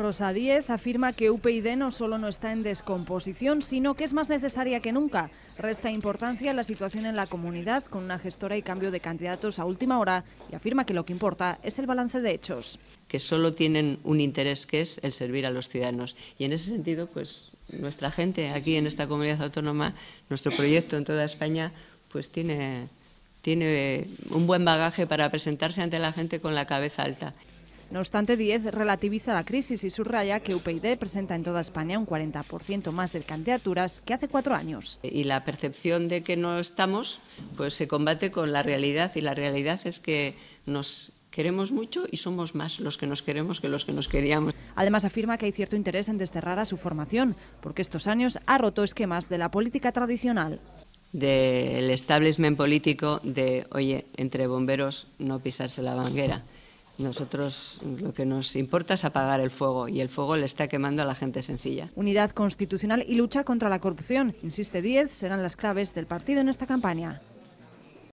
Rosa Díez afirma que UPyD no solo no está en descomposición, sino que es más necesaria que nunca. Resta importancia la situación en la comunidad con una gestora y cambio de candidatos a última hora y afirma que lo que importa es el balance de hechos. Que solo tienen un interés que es el servir a los ciudadanos. Y en ese sentido, pues nuestra gente aquí en esta comunidad autónoma, nuestro proyecto en toda España, pues tiene, tiene un buen bagaje para presentarse ante la gente con la cabeza alta. No obstante, Díez relativiza la crisis y subraya que UPyD presenta en toda España un 40% más de candidaturas que hace cuatro años. Y la percepción de que no estamos, pues se combate con la realidad y la realidad es que nos queremos mucho y somos más los que nos queremos que los que nos queríamos. Además afirma que hay cierto interés en desterrar a su formación, porque estos años ha roto esquemas de la política tradicional. Del establishment político de, oye, entre bomberos no pisarse la banguera. Nosotros lo que nos importa es apagar el fuego y el fuego le está quemando a la gente sencilla. Unidad constitucional y lucha contra la corrupción, insiste Diez, serán las claves del partido en esta campaña.